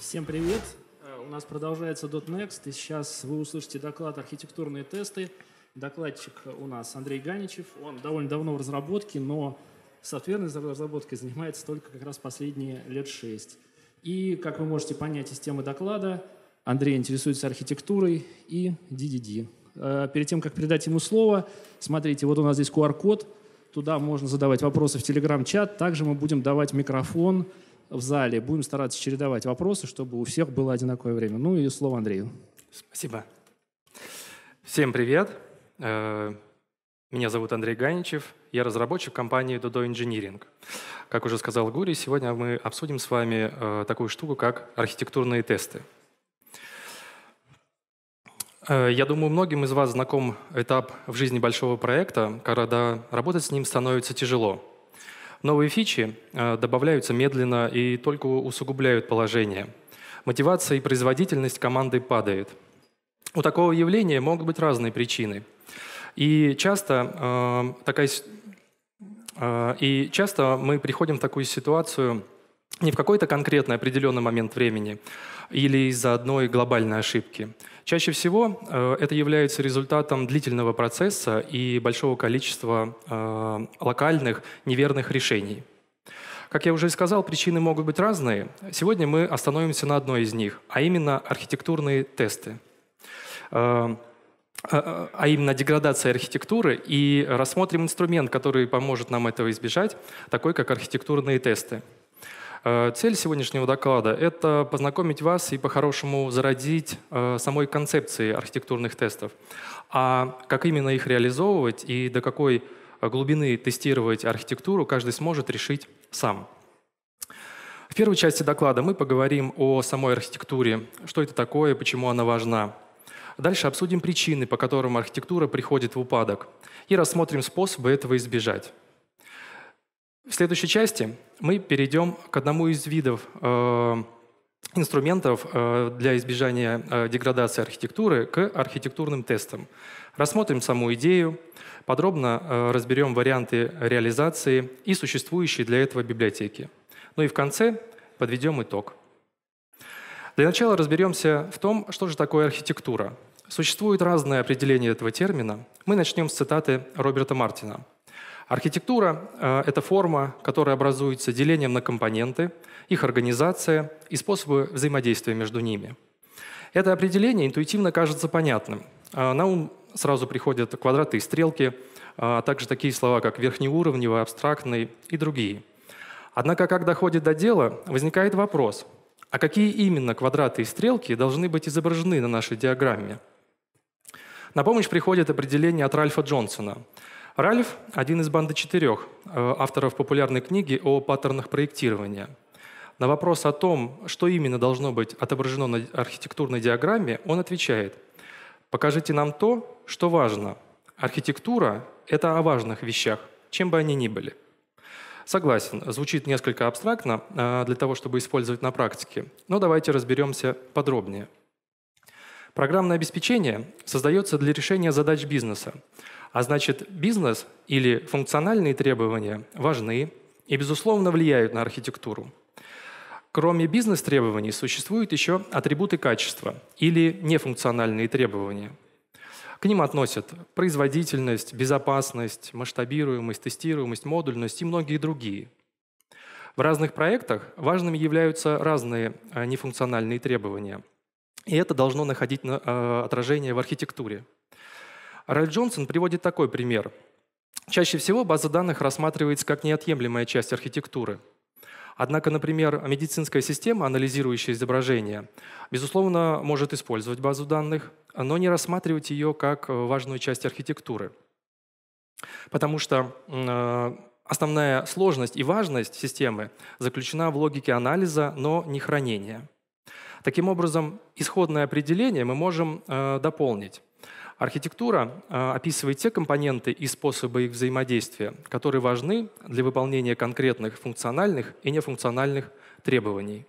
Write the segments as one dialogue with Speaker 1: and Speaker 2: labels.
Speaker 1: Всем привет! Э, у нас продолжается .next, и сейчас вы услышите доклад «Архитектурные тесты». Докладчик у нас Андрей Ганичев. Он довольно давно в разработке, но софтверной разработкой занимается только как раз последние лет шесть. И, как вы можете понять из темы доклада, Андрей интересуется архитектурой и DDD. Э, перед тем, как передать ему слово, смотрите, вот у нас здесь QR-код, туда можно задавать вопросы в telegram чат Также мы будем давать микрофон в зале. Будем стараться чередовать вопросы, чтобы у всех было одинаковое время. Ну и слово Андрею. Спасибо. Всем привет.
Speaker 2: Э, меня зовут Андрей Ганичев, я разработчик компании Dodo Engineering. Как уже сказал Гурий, сегодня мы обсудим с вами э, такую штуку, как архитектурные тесты. Э, я думаю, многим из вас знаком этап в жизни большого проекта, когда работать с ним становится тяжело. Новые фичи э, добавляются медленно и только усугубляют положение. Мотивация и производительность команды падает. У такого явления могут быть разные причины. И часто, э, такая, э, и часто мы приходим в такую ситуацию не в какой-то конкретный определенный момент времени или из-за одной глобальной ошибки – Чаще всего э, это является результатом длительного процесса и большого количества э, локальных неверных решений. Как я уже сказал, причины могут быть разные. Сегодня мы остановимся на одной из них, а именно архитектурные тесты э, а именно деградация архитектуры, и рассмотрим инструмент, который поможет нам этого избежать, такой как архитектурные тесты. Э, цель сегодняшнего доклада — это познакомить вас и по-хорошему зародить э, самой концепции архитектурных тестов. А как именно их реализовывать и до какой э, глубины тестировать архитектуру, каждый сможет решить сам. В первой части доклада мы поговорим о самой архитектуре, что это такое, почему она важна. Дальше обсудим причины, по которым архитектура приходит в упадок, и рассмотрим способы этого избежать. В следующей части мы перейдем к одному из видов э, инструментов э, для избежания э, деградации архитектуры к архитектурным тестам. Рассмотрим саму идею, подробно разберем варианты реализации и существующие для этого библиотеки. Ну и в конце подведем итог. Для начала разберемся в том, что же такое архитектура. Существует разное определение этого термина. Мы начнем с цитаты Роберта Мартина – Архитектура э, это форма, которая образуется делением на компоненты, их организация и способы взаимодействия между ними. Это определение интуитивно кажется понятным. Э, на ум сразу приходят квадраты и стрелки, э, а также такие слова, как верхнеуровневый, абстрактный и другие. Однако, как доходит до дела, возникает вопрос, а какие именно квадраты и стрелки должны быть изображены на нашей диаграмме? На помощь приходит определение от Ральфа Джонсона — Ральф – один из банды четырех э, авторов популярной книги о паттернах проектирования. На вопрос о том, что именно должно быть отображено на архитектурной диаграмме, он отвечает «Покажите нам то, что важно. Архитектура – это о важных вещах, чем бы они ни были». Согласен, звучит несколько абстрактно э, для того, чтобы использовать на практике, но давайте разберемся подробнее. Программное обеспечение создается для решения задач бизнеса. А значит, бизнес или функциональные требования важны и, безусловно, влияют на архитектуру. Кроме бизнес-требований существуют еще атрибуты качества или нефункциональные требования. К ним относят производительность, безопасность, масштабируемость, тестируемость, модульность и многие другие. В разных проектах важными являются разные э, нефункциональные требования. И это должно находить э, отражение в архитектуре. Рэй Джонсон приводит такой пример. Чаще всего база данных рассматривается как неотъемлемая часть архитектуры. Однако, например, медицинская система, анализирующая изображение, безусловно, может использовать базу данных, но не рассматривать ее как э, важную часть архитектуры. Потому что э, основная сложность и важность системы заключена в логике анализа, но не хранения. Таким образом, исходное определение мы можем э, дополнить. Архитектура а, описывает те компоненты и способы их взаимодействия, которые важны для выполнения конкретных функциональных и нефункциональных требований.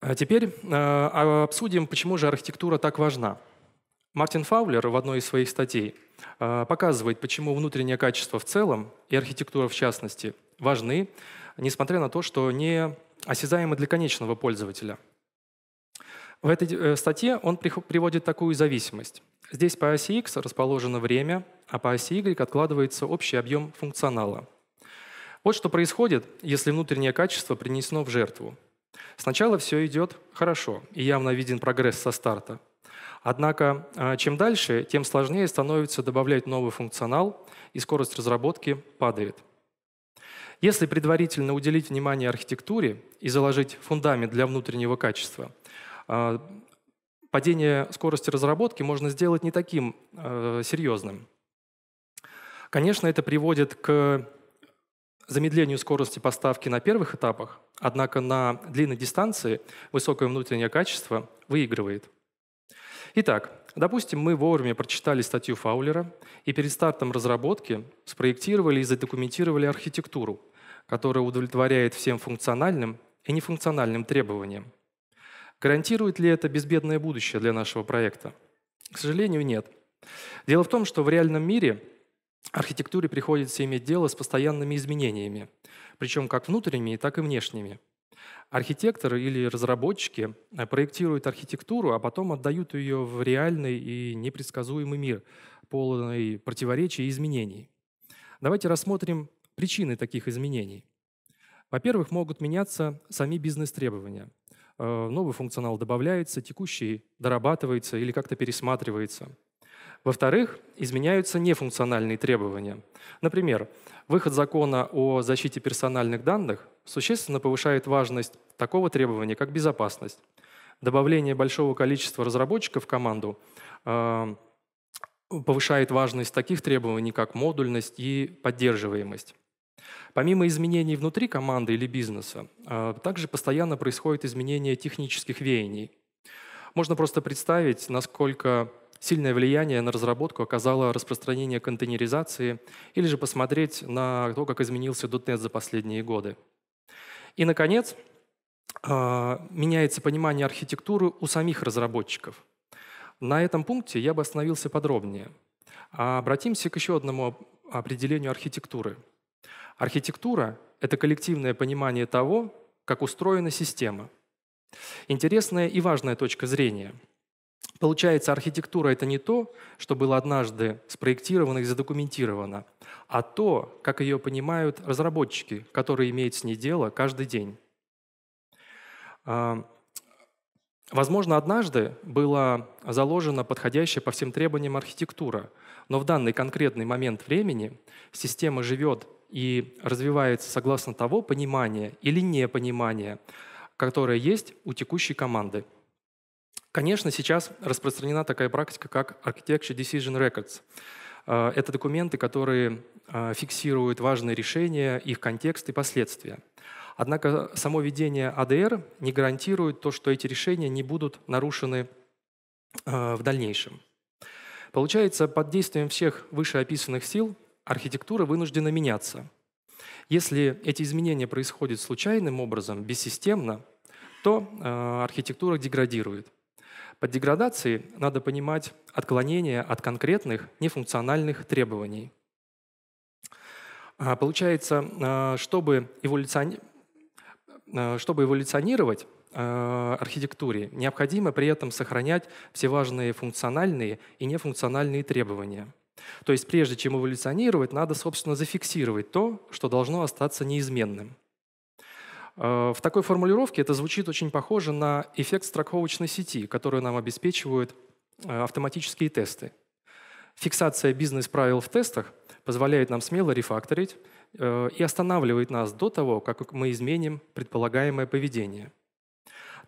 Speaker 2: А теперь а, обсудим, почему же архитектура так важна. Мартин Фаулер в одной из своих статей показывает, почему внутреннее качество в целом и архитектура в частности важны, несмотря на то, что не осязаемы для конечного пользователя – в этой э, статье он приводит такую зависимость. Здесь по оси X расположено время, а по оси Y откладывается общий объем функционала. Вот что происходит, если внутреннее качество принесено в жертву. Сначала все идет хорошо, и явно виден прогресс со старта. Однако, а, чем дальше, тем сложнее становится добавлять новый функционал, и скорость разработки падает. Если предварительно уделить внимание архитектуре и заложить фундамент для внутреннего качества – а, падение скорости разработки можно сделать не таким а, серьезным. Конечно, это приводит к замедлению скорости поставки на первых этапах, однако на длинной дистанции высокое внутреннее качество выигрывает. Итак, допустим, мы вовремя прочитали статью Фаулера и перед стартом разработки спроектировали и задокументировали архитектуру, которая удовлетворяет всем функциональным и нефункциональным требованиям. Гарантирует ли это безбедное будущее для нашего проекта? К сожалению, нет. Дело в том, что в реальном мире архитектуре приходится иметь дело с постоянными изменениями, причем как внутренними, так и внешними. Архитекторы или разработчики э, проектируют архитектуру, а потом отдают ее в реальный и непредсказуемый мир, полный противоречий и изменений. Давайте рассмотрим причины таких изменений. Во-первых, могут меняться сами бизнес-требования – Э, новый функционал добавляется, текущий дорабатывается или как-то пересматривается. Во-вторых, изменяются нефункциональные требования. Например, выход закона о защите персональных данных существенно повышает важность такого требования, как безопасность. Добавление большого количества разработчиков в команду э, повышает важность таких требований, как модульность и поддерживаемость. Помимо изменений внутри команды или бизнеса, а, также постоянно происходит изменение технических веяний. Можно просто представить, насколько сильное влияние на разработку оказало распространение контейнеризации, или же посмотреть на то, как изменился .NET за последние годы. И, наконец, а, меняется понимание архитектуры у самих разработчиков. На этом пункте я бы остановился подробнее. А обратимся к еще одному определению архитектуры – Архитектура – это коллективное понимание того, как устроена система. Интересная и важная точка зрения. Получается, архитектура – это не то, что было однажды спроектировано и задокументировано, а то, как ее понимают разработчики, которые имеют с ней дело каждый день. А, возможно, однажды была заложена подходящая по всем требованиям архитектура, но в данный конкретный момент времени система живет и развивается согласно того понимания или непонимания, которое есть у текущей команды. Конечно, сейчас распространена такая практика, как Architecture Decision Records. Э, это документы, которые э, фиксируют важные решения, их контекст и последствия. Однако само ведение АДР не гарантирует то, что эти решения не будут нарушены э, в дальнейшем. Получается, под действием всех вышеописанных сил архитектура вынуждена меняться. Если эти изменения происходят случайным образом, бессистемно, то э, архитектура деградирует. Под деградацией надо понимать отклонение от конкретных нефункциональных требований. А, получается, э, чтобы, эволюцион... Э, чтобы эволюционировать архитектуре, необходимо при этом сохранять все важные функциональные и нефункциональные требования – то есть прежде чем эволюционировать, надо, собственно, зафиксировать то, что должно остаться неизменным. Э, в такой формулировке это звучит очень похоже на эффект страховочной сети, которую нам обеспечивают э, автоматические тесты. Фиксация бизнес-правил в тестах позволяет нам смело рефакторить э, и останавливает нас до того, как мы изменим предполагаемое поведение.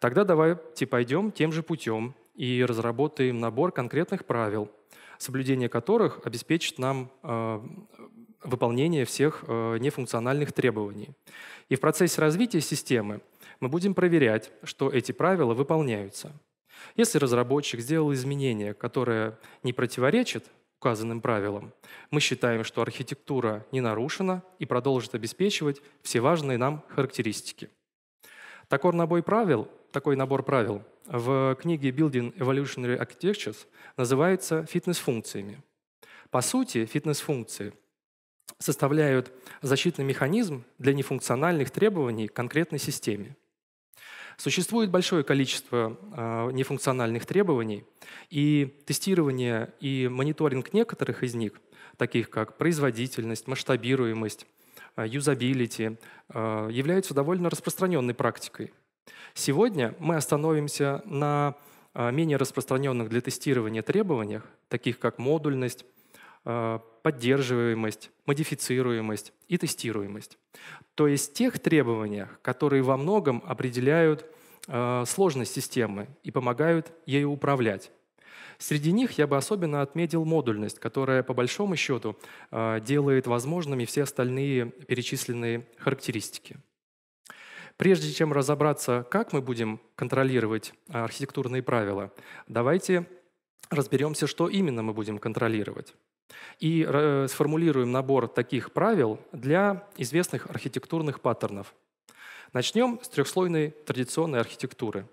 Speaker 2: Тогда давайте пойдем тем же путем и разработаем набор конкретных правил – соблюдение которых обеспечит нам э, выполнение всех э, нефункциональных требований. И в процессе развития системы мы будем проверять, что эти правила выполняются. Если разработчик сделал изменение, которое не противоречит указанным правилам, мы считаем, что архитектура не нарушена и продолжит обеспечивать все важные нам характеристики. Такой набой правил такой набор правил в книге Building Evolutionary Architectures называется фитнес-функциями. По сути, фитнес-функции составляют защитный механизм для нефункциональных требований к конкретной системе. Существует большое количество э, нефункциональных требований, и тестирование и мониторинг некоторых из них, таких как производительность, масштабируемость, э, юзабилити, э, являются довольно распространенной практикой – Сегодня мы остановимся на а, менее распространенных для тестирования требованиях, таких как модульность, а, поддерживаемость, модифицируемость и тестируемость. То есть тех требованиях, которые во многом определяют а, сложность системы и помогают ею управлять. Среди них я бы особенно отметил модульность, которая по большому счету делает возможными все остальные перечисленные характеристики. Прежде чем разобраться, как мы будем контролировать а, архитектурные правила, давайте разберемся, что именно мы будем контролировать. И э, сформулируем набор таких правил для известных архитектурных паттернов. Начнем с трехслойной традиционной архитектуры.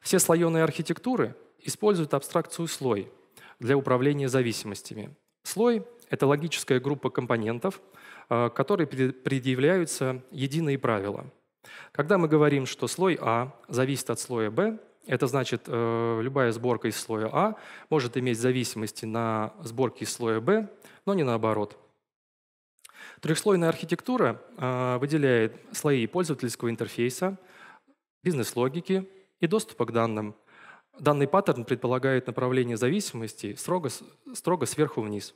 Speaker 2: Все слоеные архитектуры используют абстракцию «слой» для управления зависимостями. Слой — это логическая группа компонентов, а, которые предъявляются единые правила — когда мы говорим, что слой А зависит от слоя Б, это значит, э, любая сборка из слоя А может иметь зависимости на сборке из слоя Б, но не наоборот. Трехслойная архитектура э, выделяет слои пользовательского интерфейса, бизнес-логики и доступа к данным. Данный паттерн предполагает направление зависимости строго, строго сверху вниз.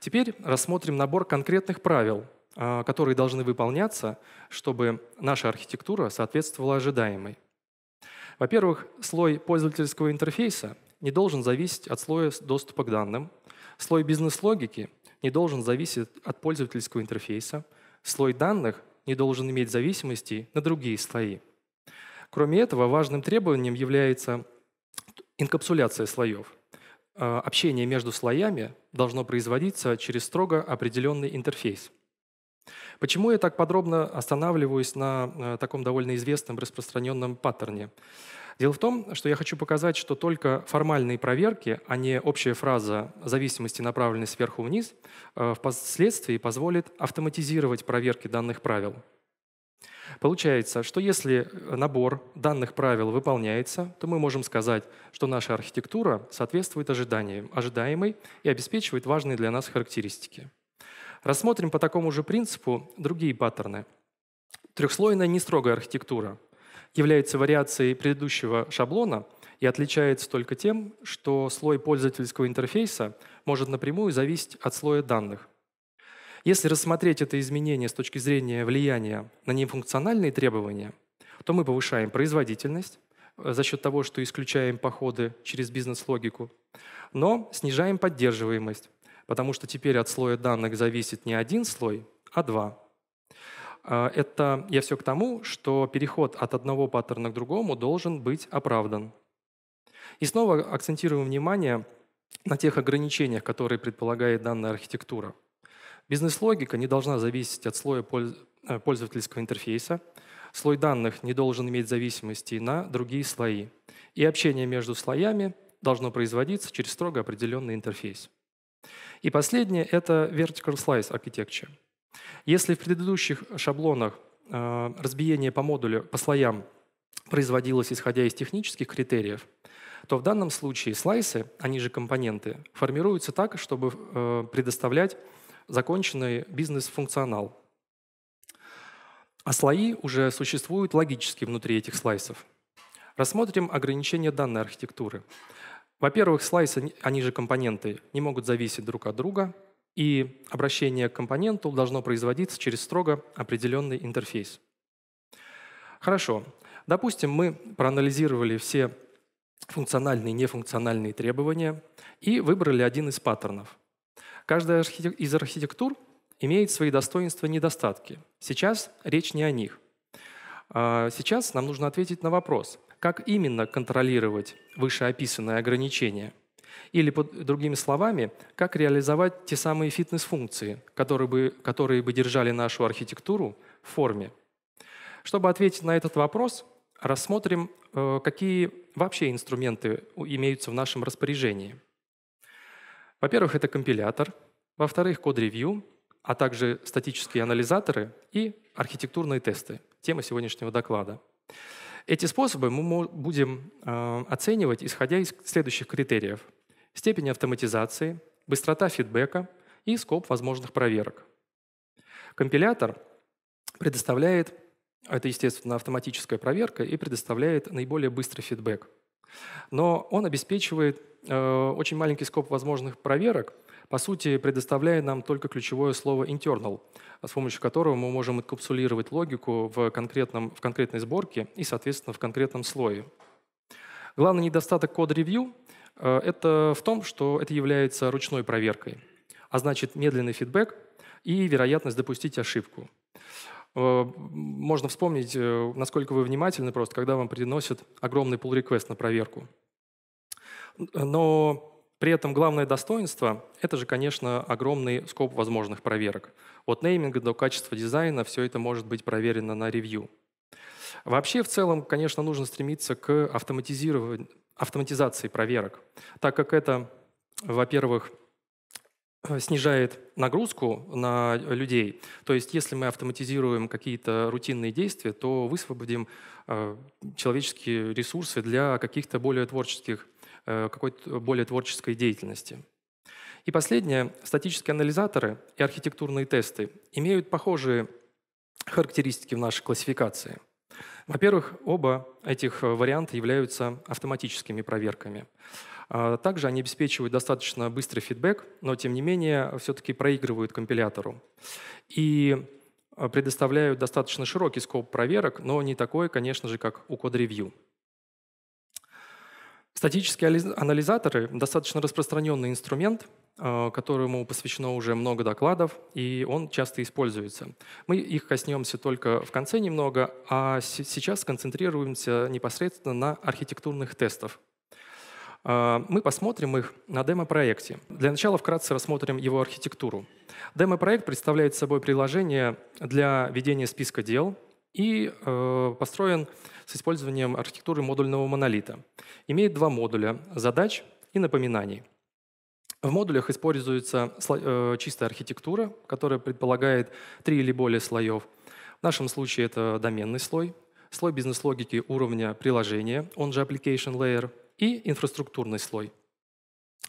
Speaker 2: Теперь рассмотрим набор конкретных правил, а, которые должны выполняться, чтобы наша архитектура соответствовала ожидаемой. Во-первых, слой пользовательского интерфейса не должен зависеть от слоя доступа к данным, слой бизнес-логики не должен зависеть от пользовательского интерфейса, слой данных не должен иметь зависимости на другие слои. Кроме этого, важным требованием является инкапсуляция слоев. А, общение между слоями должно производиться через строго определенный интерфейс – Почему я так подробно останавливаюсь на э, таком довольно известном распространенном паттерне? Дело в том, что я хочу показать, что только формальные проверки, а не общая фраза зависимости направленной сверху вниз, э, впоследствии позволит автоматизировать проверки данных правил. Получается, что если набор данных правил выполняется, то мы можем сказать, что наша архитектура соответствует ожиданиям, ожидаемой и обеспечивает важные для нас характеристики. Рассмотрим по такому же принципу другие паттерны. Трехслойная нестрогая архитектура является вариацией предыдущего шаблона и отличается только тем, что слой пользовательского интерфейса может напрямую зависеть от слоя данных. Если рассмотреть это изменение с точки зрения влияния на нефункциональные требования, то мы повышаем производительность э, за счет того, что исключаем походы через бизнес-логику, но снижаем поддерживаемость потому что теперь от слоя данных зависит не один слой, а два. А, это я все к тому, что переход от одного паттерна к другому должен быть оправдан. И снова акцентируем внимание на тех ограничениях, которые предполагает данная архитектура. Бизнес-логика не должна зависеть от слоя э, пользовательского интерфейса, слой данных не должен иметь зависимости на другие слои, и общение между слоями должно производиться через строго определенный интерфейс. И последнее — это Vertical Slice Architecture. Если в предыдущих шаблонах э, разбиение по модулю, по слоям производилось исходя из технических критериев, то в данном случае слайсы, они же компоненты, формируются так, чтобы э, предоставлять законченный бизнес-функционал. А слои уже существуют логически внутри этих слайсов. Рассмотрим ограничения данной архитектуры. Во-первых, слайсы, они же компоненты, не могут зависеть друг от друга, и обращение к компоненту должно производиться через строго определенный интерфейс. Хорошо. Допустим, мы проанализировали все функциональные и нефункциональные требования и выбрали один из паттернов. Каждая из архитектур имеет свои достоинства и недостатки. Сейчас речь не о них. А, сейчас нам нужно ответить на вопрос, как именно контролировать вышеописанные ограничения. Или, под другими словами, как реализовать те самые фитнес-функции, которые бы, которые бы держали нашу архитектуру в форме. Чтобы ответить на этот вопрос, рассмотрим, э, какие вообще инструменты имеются в нашем распоряжении. Во-первых, это компилятор, во-вторых, код-ревью, а также статические анализаторы и архитектурные тесты. Тема сегодняшнего доклада. Эти способы мы будем а, оценивать, исходя из следующих критериев. Степень автоматизации, быстрота фидбэка и скоп возможных проверок. Компилятор предоставляет, это, естественно, автоматическая проверка, и предоставляет наиболее быстрый фидбэк. Но он обеспечивает э, очень маленький скоп возможных проверок, по сути, предоставляя нам только ключевое слово internal, с помощью которого мы можем инкапсулировать логику в, конкретном, в конкретной сборке и, соответственно, в конкретном слое. Главный недостаток код-ревью э, — это в том, что это является ручной проверкой, а значит медленный фидбэк и вероятность допустить ошибку. Э, можно вспомнить, э, насколько вы внимательны просто, когда вам приносят огромный pull request на проверку. Но при этом главное достоинство — это же, конечно, огромный скоп возможных проверок. От нейминга до качества дизайна все это может быть проверено на ревью. Вообще, в целом, конечно, нужно стремиться к автоматизации проверок, так как это, во-первых, снижает нагрузку на людей. То есть если мы автоматизируем какие-то рутинные действия, то высвободим э, человеческие ресурсы для каких-то более творческих Э, какой-то более творческой деятельности. И последнее. Статические анализаторы и архитектурные тесты имеют похожие характеристики в нашей классификации. Во-первых, оба этих варианта являются автоматическими проверками. А, также они обеспечивают достаточно быстрый фидбэк, но тем не менее все-таки проигрывают компилятору. И э, предоставляют достаточно широкий скоп проверок, но не такой, конечно же, как у код-ревью. Статические анализаторы – достаточно распространенный инструмент, э, которому посвящено уже много докладов, и он часто используется. Мы их коснемся только в конце немного, а сейчас сконцентрируемся непосредственно на архитектурных тестах. Э, мы посмотрим их на демо-проекте. Для начала вкратце рассмотрим его архитектуру. Демо-проект представляет собой приложение для ведения списка дел и э, построен с использованием архитектуры модульного монолита. Имеет два модуля – задач и напоминаний. В модулях используется э, чистая архитектура, которая предполагает три или более слоев. В нашем случае это доменный слой, слой бизнес-логики уровня приложения, он же application layer, и инфраструктурный слой.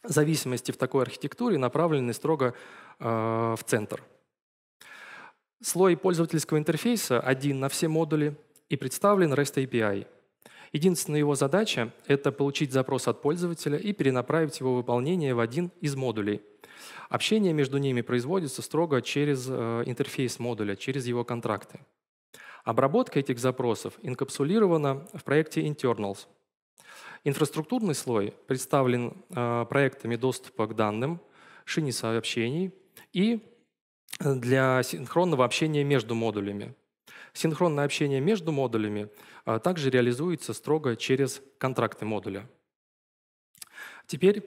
Speaker 2: Зависимости в такой архитектуре направлены строго э, в центр. Слой пользовательского интерфейса один на все модули, и представлен REST API. Единственная его задача — это получить запрос от пользователя и перенаправить его выполнение в один из модулей. Общение между ними производится строго через э, интерфейс модуля, через его контракты. Обработка этих запросов инкапсулирована в проекте Internals. Инфраструктурный слой представлен э, проектами доступа к данным, шине сообщений и э, для синхронного общения между модулями. Синхронное общение между модулями а, также реализуется строго через контракты модуля. Теперь э,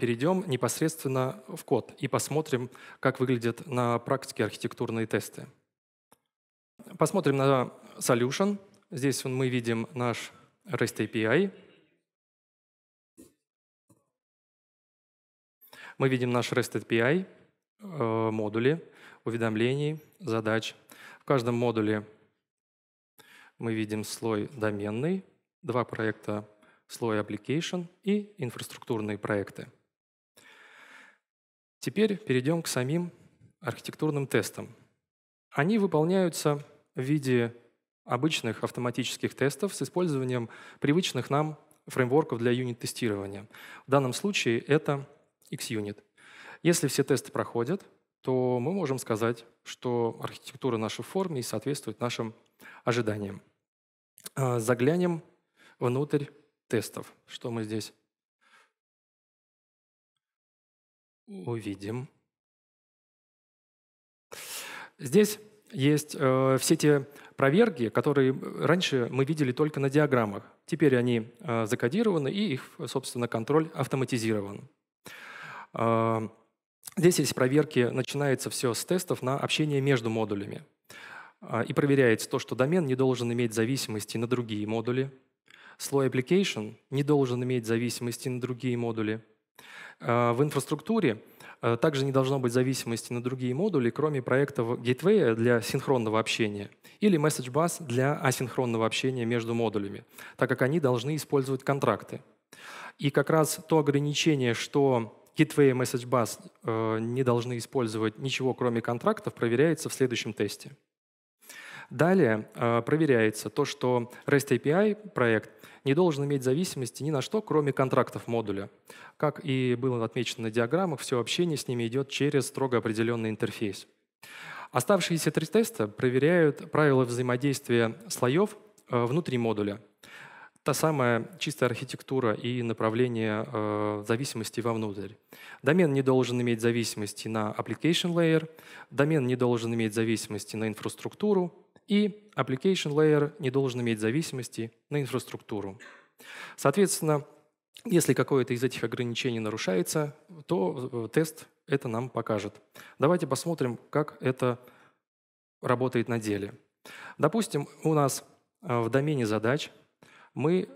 Speaker 2: перейдем непосредственно в код и посмотрим, как выглядят на практике архитектурные тесты. Посмотрим на solution. Здесь мы видим наш REST API. Мы видим наш REST API, э, модули, уведомлений, задач, каждом модуле мы видим слой доменный, два проекта слой application и инфраструктурные проекты. Теперь перейдем к самим архитектурным тестам. Они выполняются в виде обычных автоматических тестов с использованием привычных нам фреймворков для юнит-тестирования. В данном случае это XUnit. Если все тесты проходят, то мы можем сказать, что архитектура нашей форме и соответствует нашим ожиданиям. А, заглянем внутрь тестов. Что мы здесь увидим? Здесь есть э, все те проверки, которые раньше мы видели только на диаграммах. Теперь они э, закодированы, и их, собственно, контроль автоматизирован. Э, Здесь есть проверки, начинается все с тестов на общение между модулями. А, и проверяется то, что домен не должен иметь зависимости на другие модули. Слой application не должен иметь зависимости на другие модули. А, в инфраструктуре а, также не должно быть зависимости на другие модули, кроме проектов Gateway для синхронного общения или Message для асинхронного общения между модулями, так как они должны использовать контракты. И как раз то ограничение, что Gateway Message Bus э, не должны использовать ничего, кроме контрактов, проверяется в следующем тесте. Далее э, проверяется то, что REST API проект не должен иметь зависимости ни на что, кроме контрактов модуля. Как и было отмечено на диаграммах, все общение с ними идет через строго определенный интерфейс. Оставшиеся три теста проверяют правила взаимодействия слоев э, внутри модуля – та самая чистая архитектура и направление э, зависимости вовнутрь. Домен не должен иметь зависимости на application layer, домен не должен иметь зависимости на инфраструктуру, и application layer не должен иметь зависимости на инфраструктуру. Соответственно, если какое-то из этих ограничений нарушается, то э, тест это нам покажет. Давайте посмотрим, как это работает на деле. Допустим, у нас э, в домене задач мы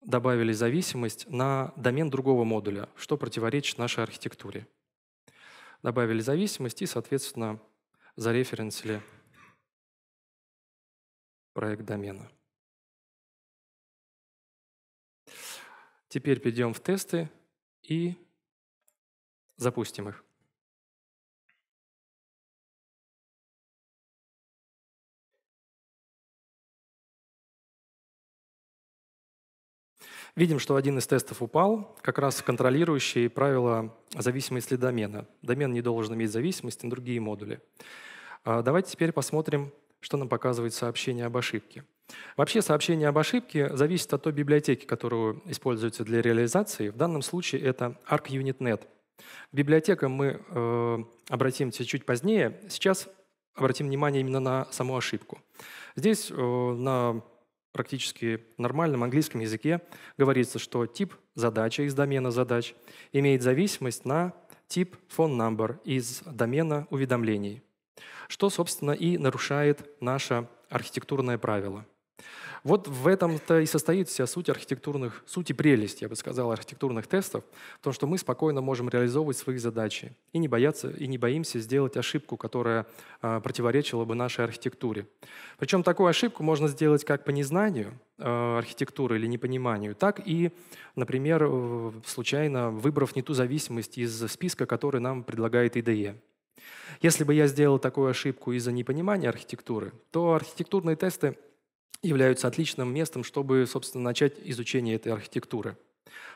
Speaker 2: добавили зависимость на домен другого модуля, что противоречит нашей архитектуре. Добавили зависимость и, соответственно, зареференсили проект домена.
Speaker 3: Теперь перейдем в тесты и запустим их.
Speaker 2: Видим, что один из тестов упал, как раз в контролирующие правила зависимости домена. Домен не должен иметь зависимость на другие модули. А, давайте теперь посмотрим, что нам показывает сообщение об ошибке. Вообще сообщение об ошибке зависит от той библиотеки, которую используется для реализации. В данном случае это ArcUnitNet. К библиотекам мы э, обратимся чуть позднее. Сейчас обратим внимание именно на саму ошибку. Здесь э, на практически нормальном английском языке говорится, что тип задачи из домена задач имеет зависимость на тип phone number из домена уведомлений, что, собственно, и нарушает наше архитектурное правило. Вот в этом-то и состоит вся суть архитектурных, суть и прелесть, я бы сказал, архитектурных тестов, в том, что мы спокойно можем реализовывать свои задачи и не бояться, и не боимся сделать ошибку, которая э, противоречила бы нашей архитектуре. Причем такую ошибку можно сделать как по незнанию э, архитектуры или непониманию, так и, например, э, случайно выбрав не ту зависимость из списка, который нам предлагает IDE. Если бы я сделал такую ошибку из-за непонимания архитектуры, то архитектурные тесты являются отличным местом, чтобы, собственно, начать изучение этой архитектуры.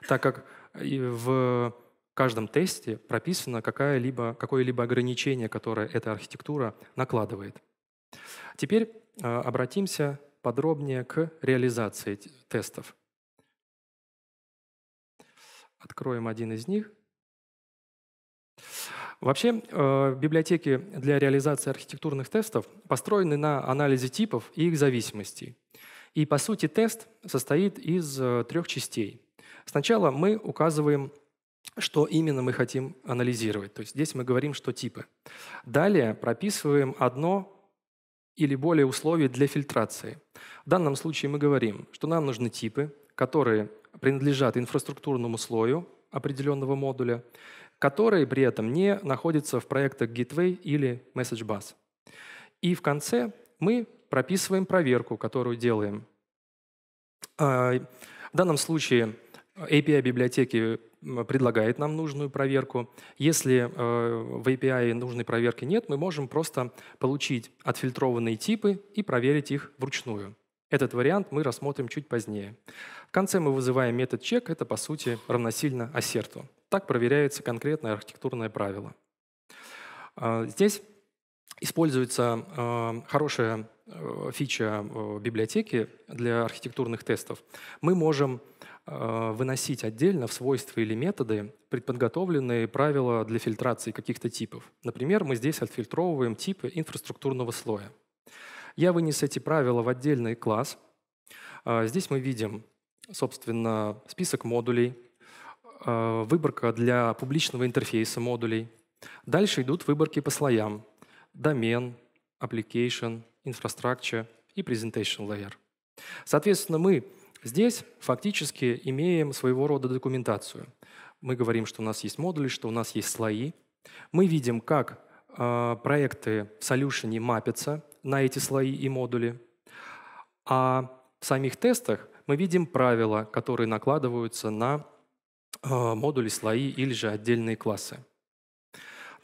Speaker 2: Так как в каждом тесте прописано какое-либо какое -либо ограничение, которое эта архитектура накладывает. Теперь э, обратимся подробнее к реализации тестов. Откроем один из них. Вообще, э, библиотеки для реализации архитектурных тестов построены на анализе типов и их зависимостей. И, по сути, тест состоит из э, трех частей. Сначала мы указываем, что именно мы хотим анализировать. То есть здесь мы говорим, что типы. Далее прописываем одно или более условий для фильтрации. В данном случае мы говорим, что нам нужны типы, которые принадлежат инфраструктурному слою определенного модуля, которые при этом не находятся в проектах Gateway или MessageBus. И в конце мы прописываем проверку, которую делаем. А, в данном случае API библиотеки предлагает нам нужную проверку. Если э, в API нужной проверки нет, мы можем просто получить отфильтрованные типы и проверить их вручную. Этот вариант мы рассмотрим чуть позднее. В конце мы вызываем метод check, это по сути равносильно ассерту. Так проверяется конкретное архитектурное правило. А, здесь используется а, хорошая э, фича э, библиотеки для архитектурных тестов. Мы можем а, выносить отдельно в свойства или методы предподготовленные правила для фильтрации каких-то типов. Например, мы здесь отфильтровываем типы инфраструктурного слоя. Я вынес эти правила в отдельный класс. Здесь мы видим, собственно, список модулей, Э, выборка для публичного интерфейса модулей. Дальше идут выборки по слоям. Домен, application, infrastructure и presentation layer. Соответственно, мы здесь фактически имеем своего рода документацию. Мы говорим, что у нас есть модули, что у нас есть слои. Мы видим, как э, проекты в Solution мапятся на эти слои и модули. А в самих тестах мы видим правила, которые накладываются на Э, модули, слои или же отдельные классы.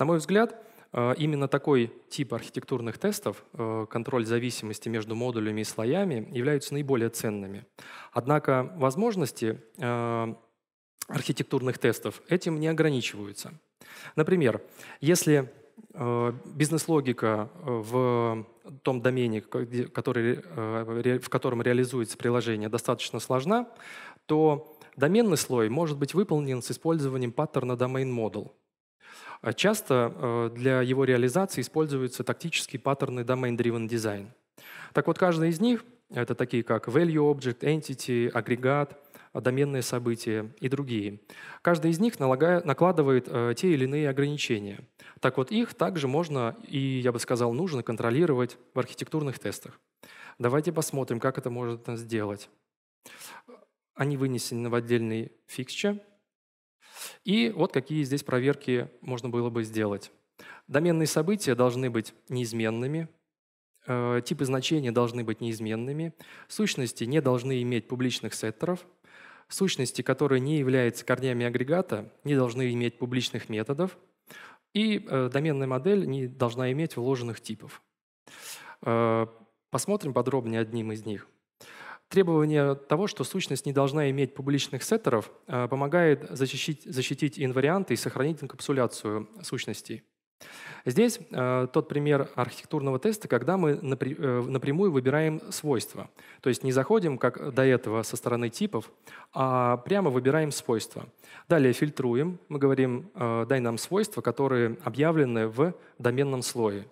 Speaker 2: На мой взгляд, э, именно такой тип архитектурных тестов, э, контроль зависимости между модулями и слоями, являются наиболее ценными. Однако возможности архитектурных тестов этим не ограничиваются. Например, если бизнес-логика в том домене, который, в котором реализуется приложение, достаточно сложна, то Доменный слой может быть выполнен с использованием паттерна Domain Model. А часто э, для его реализации используются тактические паттерны Domain Driven Design. Так вот, каждый из них, это такие как Value Object, Entity, агрегат, доменные события и другие. Каждый из них налагает, накладывает э, те или иные ограничения. Так вот, их также можно и, я бы сказал, нужно контролировать в архитектурных тестах. Давайте посмотрим, как это можно сделать. Они вынесены в отдельный фиксче. И вот какие здесь проверки можно было бы сделать. Доменные события должны быть неизменными, э, типы значения должны быть неизменными, сущности не должны иметь публичных сеттеров, сущности, которые не являются корнями агрегата, не должны иметь публичных методов, и э, доменная модель не должна иметь вложенных типов. Э, посмотрим подробнее одним из них. Требование того, что сущность не должна иметь публичных сеттеров, а помогает защитить, защитить инварианты и сохранить инкапсуляцию сущностей. Здесь э, тот пример архитектурного теста, когда мы напри, э, напрямую выбираем свойства. То есть не заходим, как до этого, со стороны типов, а прямо выбираем свойства. Далее фильтруем, мы говорим, э, дай нам свойства, которые объявлены в доменном слое.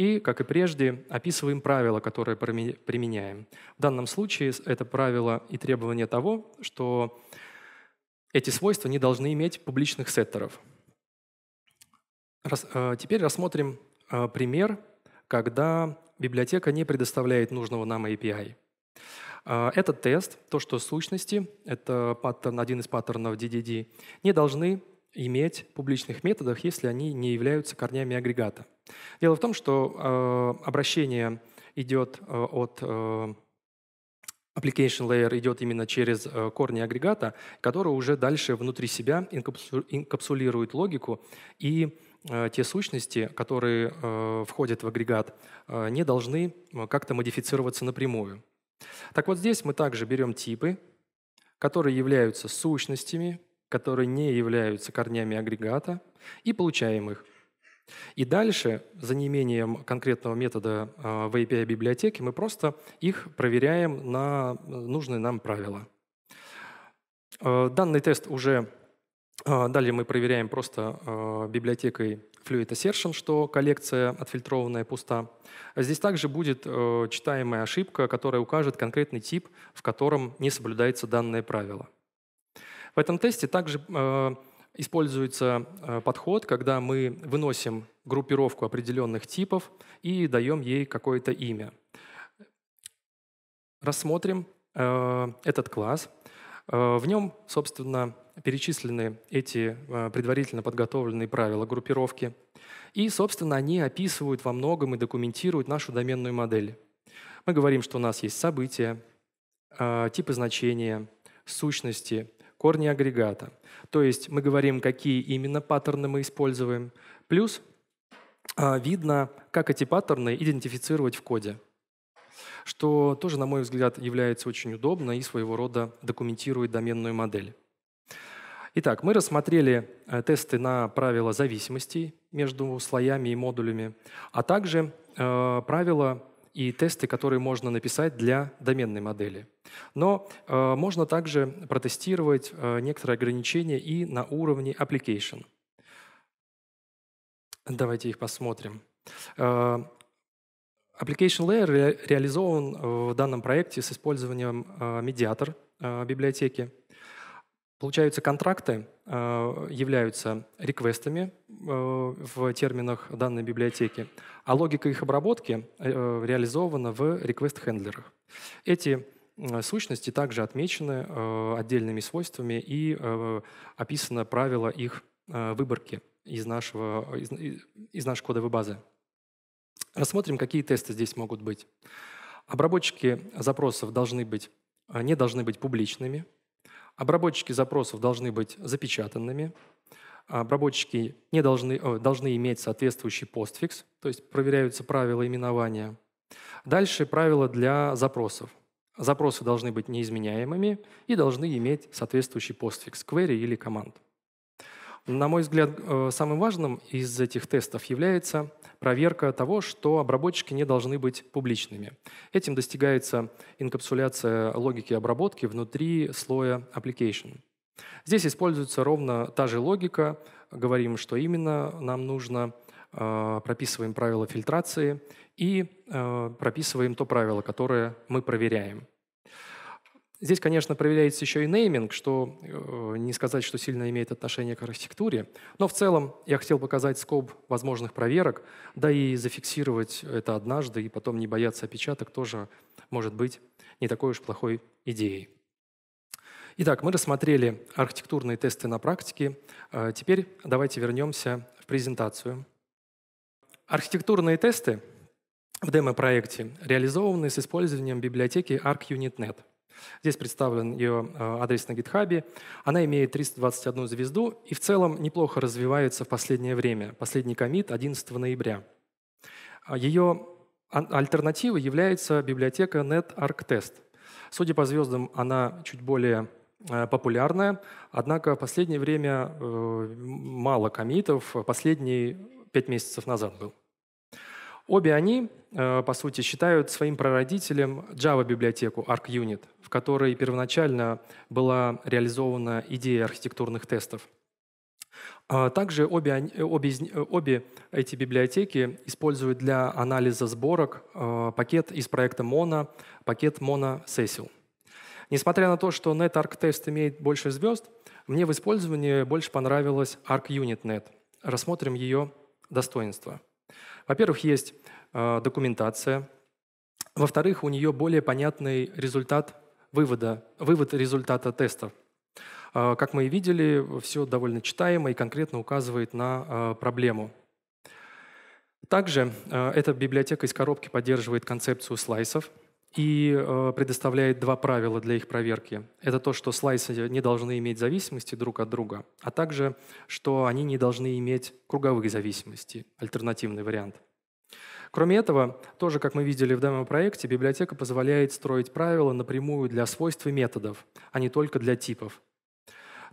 Speaker 2: И, как и прежде, описываем правила, которые применяем. В данном случае это правило и требование того, что эти свойства не должны иметь публичных сеттеров. Рас, э, теперь рассмотрим э, пример, когда библиотека не предоставляет нужного нам API. Э, этот тест, то, что сущности, это паттерн, один из паттернов DDD, не должны иметь в публичных методах, если они не являются корнями агрегата. Дело в том, что э, обращение идет э, от э, application layer идет именно через э, корни агрегата, который уже дальше внутри себя инкапсулирует логику и э, те сущности, которые э, входят в агрегат, э, не должны э, как-то модифицироваться напрямую. Так вот здесь мы также берем типы, которые являются сущностями, которые не являются корнями агрегата, и получаем их. И дальше, за неимением конкретного метода э, в API-библиотеке, мы просто их проверяем на э, нужные нам правила. Э, данный тест уже Далее мы проверяем просто библиотекой Fluid Assertion, что коллекция отфильтрованная пуста. Здесь также будет читаемая ошибка, которая укажет конкретный тип, в котором не соблюдается данное правило. В этом тесте также э, используется э, подход, когда мы выносим группировку определенных типов и даем ей какое-то имя. Рассмотрим э, этот класс. В нем, собственно, перечислены эти предварительно подготовленные правила группировки. И, собственно, они описывают во многом и документируют нашу доменную модель. Мы говорим, что у нас есть события, типы значения, сущности, корни агрегата. То есть мы говорим, какие именно паттерны мы используем. Плюс а, видно, как эти паттерны идентифицировать в коде что тоже, на мой взгляд, является очень удобно и своего рода документирует доменную модель. Итак, мы рассмотрели э, тесты на правила зависимостей между слоями и модулями, а также э, правила и тесты, которые можно написать для доменной модели. Но э, можно также протестировать э, некоторые ограничения и на уровне application. Давайте их посмотрим. Э, application Layer ре реализован в данном проекте с использованием э, медиатор э, библиотеки. Получаются контракты э, являются реквестами э, в терминах данной библиотеки, а логика их обработки э, реализована в реквест-хендлерах. Эти сущности также отмечены отдельными свойствами и описано правило их выборки из, нашего, из нашей кодовой базы. Рассмотрим, какие тесты здесь могут быть. Обработчики запросов должны быть, не должны быть публичными – Обработчики запросов должны быть запечатанными, обработчики не должны, э, должны иметь соответствующий постфикс, то есть проверяются правила именования. Дальше правила для запросов. Запросы должны быть неизменяемыми и должны иметь соответствующий постфикс, query или команд. На мой взгляд, э, самым важным из этих тестов является проверка того, что обработчики не должны быть публичными. Этим достигается инкапсуляция логики обработки внутри слоя application. Здесь используется ровно та же логика. Говорим, что именно нам нужно, э, прописываем правила фильтрации и э, прописываем то правило, которое мы проверяем. Здесь, конечно, проверяется еще и нейминг, что э, не сказать, что сильно имеет отношение к архитектуре, но в целом я хотел показать скоб возможных проверок, да и зафиксировать это однажды, и потом не бояться опечаток тоже может быть не такой уж плохой идеей. Итак, мы рассмотрели архитектурные тесты на практике. Э, теперь давайте вернемся в презентацию. Архитектурные тесты в демо-проекте реализованы с использованием библиотеки ArcUnit.net – Здесь представлен ее э, адрес на GitHub. Она имеет 321 звезду и в целом неплохо развивается в последнее время. Последний комит 11 ноября. А ее альтернативой является библиотека NetArcTest. Судя по звездам, она чуть более э, популярная, однако в последнее время э, мало комитов, а последний 5 месяцев назад был. Обе они, э, по сути, считают своим прародителем Java-библиотеку ArcUnit, в которой первоначально была реализована идея архитектурных тестов. А также обе, э, обе, э, обе эти библиотеки используют для анализа сборок пакет из проекта Mono, пакет Mono Cecil. Несмотря на то, что NetArc-тест имеет больше звезд, мне в использовании больше понравилась ArcUnit.net. Рассмотрим ее достоинства. Во-первых, есть э, документация. Во-вторых, у нее более понятный результат вывода, вывод результата теста. Э, как мы и видели, все довольно читаемо и конкретно указывает на э, проблему. Также эта библиотека из коробки поддерживает концепцию слайсов и э, предоставляет два правила для их проверки. Это то, что слайсы не должны иметь зависимости друг от друга, а также, что они не должны иметь круговых зависимостей, альтернативный вариант. Кроме этого, тоже, как мы видели в демо-проекте, библиотека позволяет строить правила напрямую для свойств и методов, а не только для типов.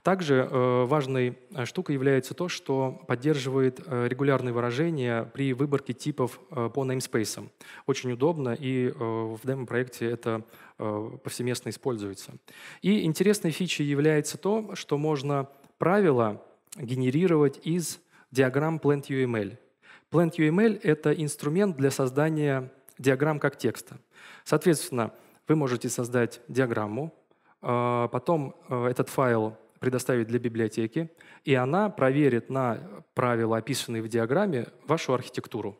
Speaker 2: Также э, важной э, штукой является то, что поддерживает э, регулярные выражения при выборке типов по namespace. Очень удобно, и в демо-проекте это повсеместно используется. И интересной фичей является то, что можно правила генерировать из диаграмм PlantUML. PlantUML — это инструмент для создания диаграмм как текста. Соответственно, вы можете создать диаграмму, потом этот файл предоставить для библиотеки, и она проверит на правила, описанные в диаграмме, вашу архитектуру.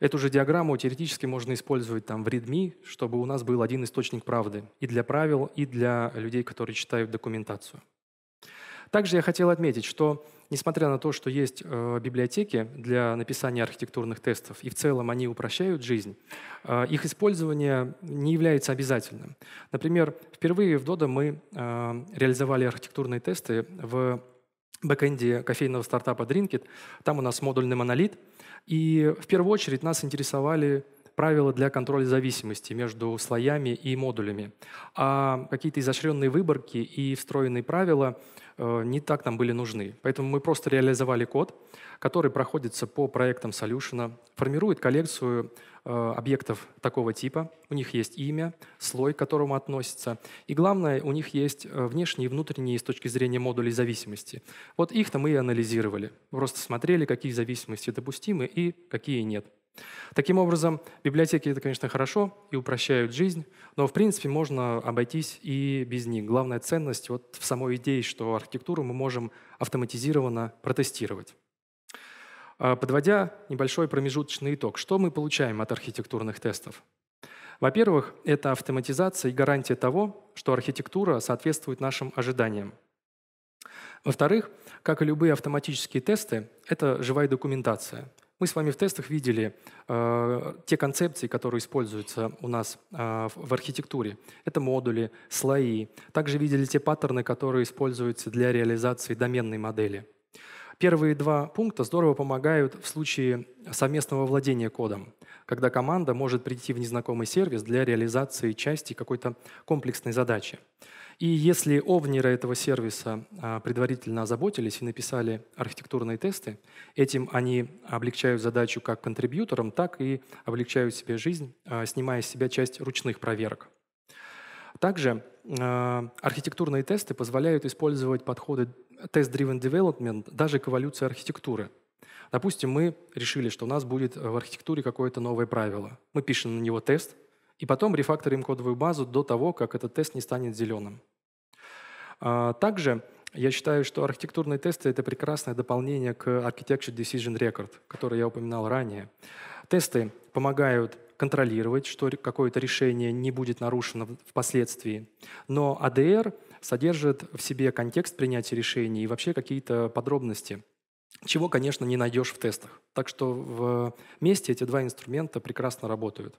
Speaker 2: Эту же диаграмму теоретически можно использовать там в Redmi, чтобы у нас был один источник правды и для правил, и для людей, которые читают документацию. Также я хотел отметить, что несмотря на то, что есть э, библиотеки для написания архитектурных тестов, и в целом они упрощают жизнь, э, их использование не является обязательным. Например, впервые в Dodo мы э, реализовали архитектурные тесты в бэкэнде кофейного стартапа Drinkit. Там у нас модульный монолит. И в первую очередь нас интересовали правила для контроля зависимости между слоями и модулями. А какие-то изощренные выборки и встроенные правила — Э, не так нам были нужны. Поэтому мы просто реализовали код, который проходится по проектам Solution, формирует коллекцию э, объектов такого типа. У них есть имя, слой, к которому относится. И главное, у них есть э, внешние и внутренние с точки зрения модулей зависимости. Вот их-то мы и анализировали. Просто смотрели, какие зависимости допустимы и какие нет. Таким образом, библиотеки это, конечно, хорошо и упрощают жизнь, но, в принципе, можно обойтись и без них. Главная ценность вот в самой идее, что архитектуру мы можем автоматизированно протестировать. А, подводя небольшой промежуточный итог, что мы получаем от архитектурных тестов? Во-первых, это автоматизация и гарантия того, что архитектура соответствует нашим ожиданиям. Во-вторых, как и любые автоматические тесты, это живая документация – мы с вами в тестах видели э, те концепции, которые используются у нас э, в архитектуре. Это модули, слои. Также видели те паттерны, которые используются для реализации доменной модели. Первые два пункта здорово помогают в случае совместного владения кодом, когда команда может прийти в незнакомый сервис для реализации части какой-то комплексной задачи. И если овнеры этого сервиса а, предварительно озаботились и написали архитектурные тесты, этим они облегчают задачу как контрибьюторам, так и облегчают себе жизнь, а, снимая с себя часть ручных проверок. Также а, архитектурные тесты позволяют использовать подходы Test-Driven Development даже к эволюции архитектуры. Допустим, мы решили, что у нас будет в архитектуре какое-то новое правило. Мы пишем на него тест, и потом рефакторим кодовую базу до того, как этот тест не станет зеленым. А, также я считаю, что архитектурные тесты — это прекрасное дополнение к Architecture Decision Record, который я упоминал ранее. Тесты помогают контролировать, что какое-то решение не будет нарушено впоследствии. Но ADR а содержит в себе контекст принятия решений и вообще какие-то подробности, чего, конечно, не найдешь в тестах. Так что вместе эти два инструмента прекрасно работают.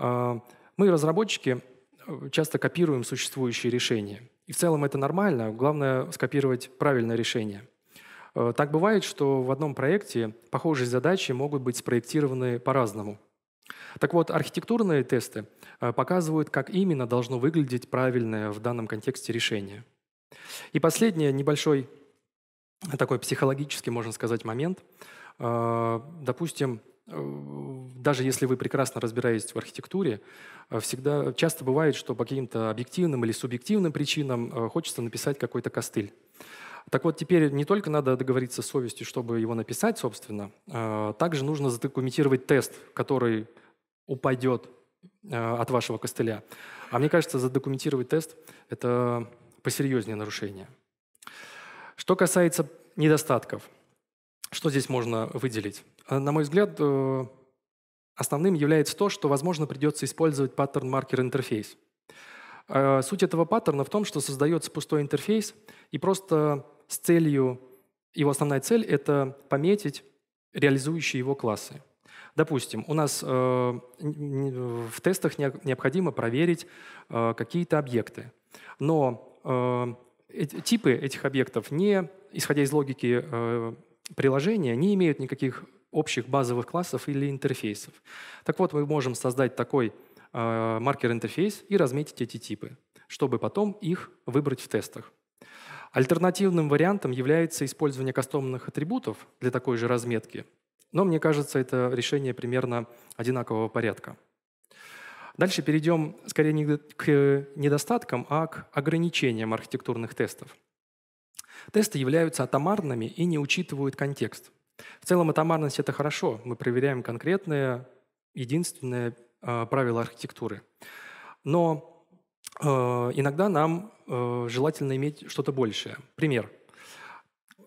Speaker 2: А, мы, разработчики, э, часто копируем существующие решения. И в целом это нормально, главное скопировать правильное решение. Э, так бывает, что в одном проекте похожие задачи могут быть спроектированы по-разному. Так вот, архитектурные тесты э, показывают, как именно должно выглядеть правильное в данном контексте решение. И последний небольшой такой психологический, можно сказать, момент. Допустим, даже если вы прекрасно разбираетесь в архитектуре, э, всегда часто бывает, что по каким-то объективным или субъективным причинам э, хочется написать какой-то костыль. Так вот, теперь не только надо договориться с совестью, чтобы его написать, собственно, э, также нужно задокументировать тест, который упадет от вашего костыля. А мне кажется, задокументировать тест – это посерьезнее нарушение. Что касается недостатков – что здесь можно выделить? Э, на мой взгляд, э, основным является то, что, возможно, придется использовать паттерн-маркер-интерфейс. Э, суть этого паттерна в том, что создается пустой интерфейс, и просто с целью, его основная цель — это пометить реализующие его классы. Допустим, у нас в тестах необходимо проверить какие-то объекты, но типы этих объектов не, исходя из логики приложения не имеют никаких общих базовых классов или интерфейсов. Так вот, мы можем создать такой э, маркер-интерфейс и разметить эти типы, чтобы потом их выбрать в тестах. Альтернативным вариантом является использование кастомных атрибутов для такой же разметки, но мне кажется, это решение примерно одинакового порядка. Дальше перейдем скорее не к недостаткам, а к ограничениям архитектурных тестов. Тесты являются атомарными и не учитывают контекст. В целом атомарность – это хорошо. Мы проверяем конкретное, единственное э, правило архитектуры. Но э, иногда нам э, желательно иметь что-то большее. Пример.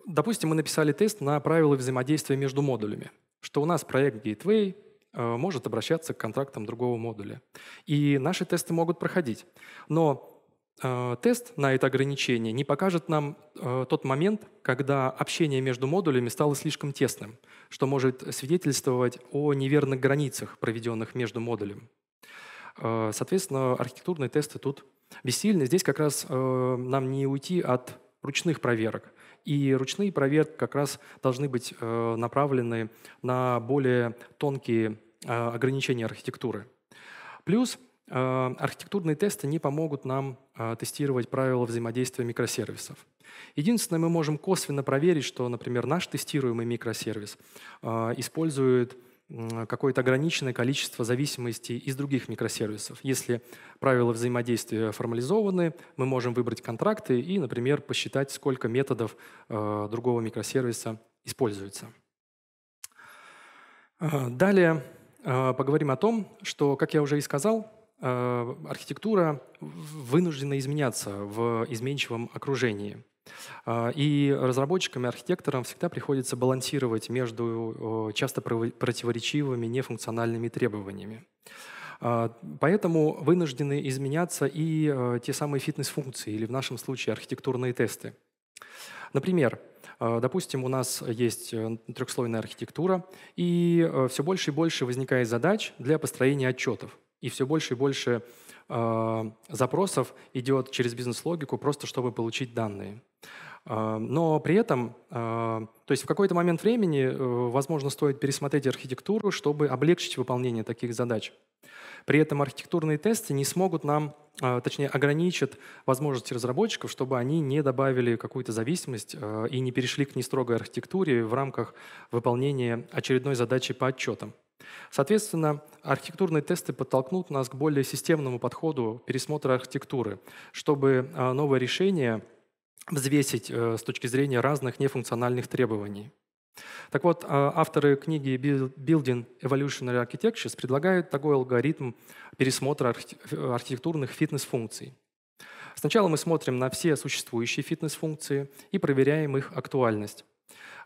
Speaker 2: Допустим, мы написали тест на правила взаимодействия между модулями, что у нас проект Gateway может обращаться к контрактам другого модуля. И наши тесты могут проходить. Но а, тест на это ограничение не покажет нам а, тот момент, когда общение между модулями стало слишком тесным, что может свидетельствовать о неверных границах, проведенных между модулем. А, соответственно, архитектурные тесты тут бессильны. Здесь как раз нам не уйти от ручных проверок. И ручные проверки как раз должны быть направлены на более тонкие ограничения архитектуры. Плюс – Э, архитектурные тесты не помогут нам э, тестировать правила взаимодействия микросервисов. Единственное, мы можем косвенно проверить, что, например, наш тестируемый микросервис э, использует какое-то ограниченное количество зависимостей из других микросервисов. Если правила взаимодействия формализованы, мы можем выбрать контракты и, например, посчитать, сколько методов другого микросервиса используется. Далее поговорим о том, что, как я уже и сказал, Э, архитектура вынуждена изменяться в изменчивом окружении. Э, и разработчикам и архитекторам всегда приходится балансировать между э, часто противоречивыми нефункциональными требованиями. Поэтому вынуждены изменяться и те самые фитнес-функции, или в нашем случае архитектурные тесты. Например, допустим, у нас есть трехслойная архитектура, и все больше и больше возникает задач для построения отчетов. И все больше и больше э, запросов идет через бизнес-логику, просто чтобы получить данные. Э, но при этом, э, то есть в какой-то момент времени, э, возможно, стоит пересмотреть архитектуру, чтобы облегчить выполнение таких задач. При этом архитектурные тесты не смогут нам, точнее, ограничат возможности разработчиков, чтобы они не добавили какую-то зависимость и не перешли к нестрогой архитектуре в рамках выполнения очередной задачи по отчетам. Соответственно, архитектурные тесты подтолкнут нас к более системному подходу пересмотра архитектуры, чтобы а, новое решение взвесить э, с точки зрения разных нефункциональных требований. Так вот, а, авторы книги Building Evolutionary Architectures предлагают такой алгоритм пересмотра архитектурных фитнес-функций. Сначала мы смотрим на все существующие фитнес-функции и проверяем их актуальность.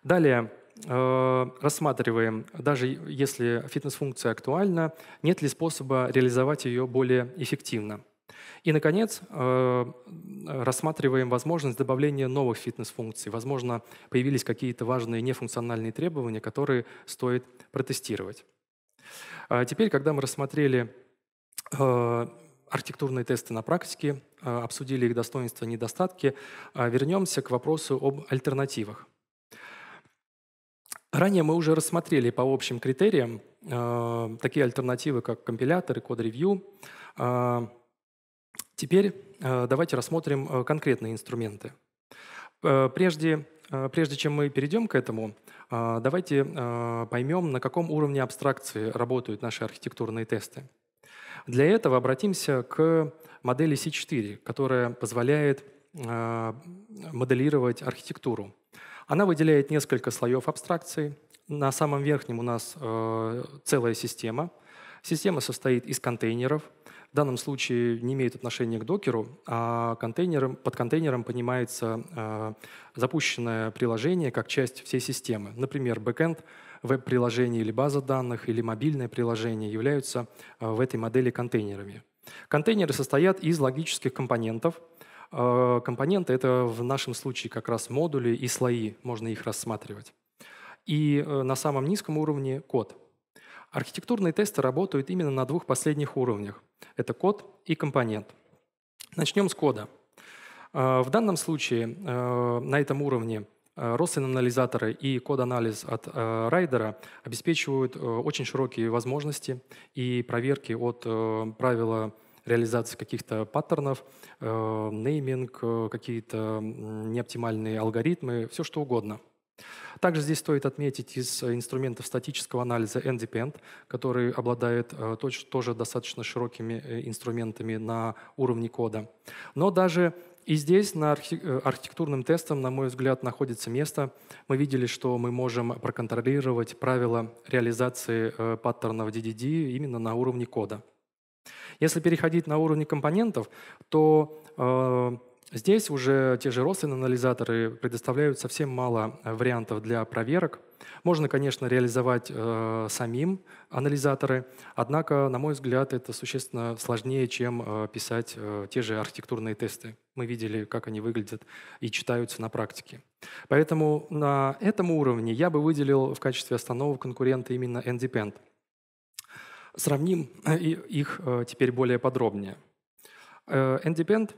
Speaker 2: Далее Э, рассматриваем, даже если фитнес-функция актуальна, нет ли способа реализовать ее более эффективно. И, наконец, э, рассматриваем возможность добавления новых фитнес-функций. Возможно, появились какие-то важные нефункциональные требования, которые стоит протестировать. А теперь, когда мы рассмотрели э, архитектурные тесты на практике, обсудили их достоинства и недостатки, вернемся к вопросу об альтернативах. Ранее мы уже рассмотрели по общим критериям э, такие альтернативы, как компилятор и код-ревью. Э, теперь э, давайте рассмотрим э, конкретные инструменты. Э, прежде, э, прежде чем мы перейдем к этому, э, давайте э, поймем, на каком уровне абстракции работают наши архитектурные тесты. Для этого обратимся к модели C4, которая позволяет э, моделировать архитектуру. Она выделяет несколько слоев абстракции. На самом верхнем у нас э, целая система. Система состоит из контейнеров. В данном случае не имеет отношения к докеру, а контейнером, под контейнером понимается э, запущенное приложение как часть всей системы. Например, бэкэнд веб-приложение или база данных, или мобильное приложение являются э, в этой модели контейнерами. Контейнеры состоят из логических компонентов – Э, компоненты — это в нашем случае как раз модули и слои, можно их рассматривать. И э, на самом низком уровне — код. Архитектурные тесты работают именно на двух последних уровнях. Это код и компонент. Начнем с кода. Э, в данном случае на этом уровне Россин-анализаторы и код-анализ от э, райдера обеспечивают очень широкие возможности и проверки от правила реализации каких-то паттернов, э, нейминг, э, какие-то неоптимальные алгоритмы, все что угодно. Также здесь стоит отметить из инструментов статического анализа NDPend, который обладает э, тоже достаточно широкими э, инструментами на уровне кода. Но даже и здесь на архитектурным тестом, на мой взгляд, находится место. Мы видели, что мы можем проконтролировать правила реализации паттернов DDD именно на уровне кода. Если переходить на уровни компонентов, то э, здесь уже те же родственные анализаторы предоставляют совсем мало э, вариантов для проверок. Можно, конечно, реализовать э, самим анализаторы, однако, на мой взгляд, это существенно сложнее, чем э, писать э, те же архитектурные тесты. Мы видели, как они выглядят и читаются на практике. Поэтому на этом уровне я бы выделил в качестве основного конкурента именно Endepend – Сравним э, их э, теперь более подробнее. Independent э,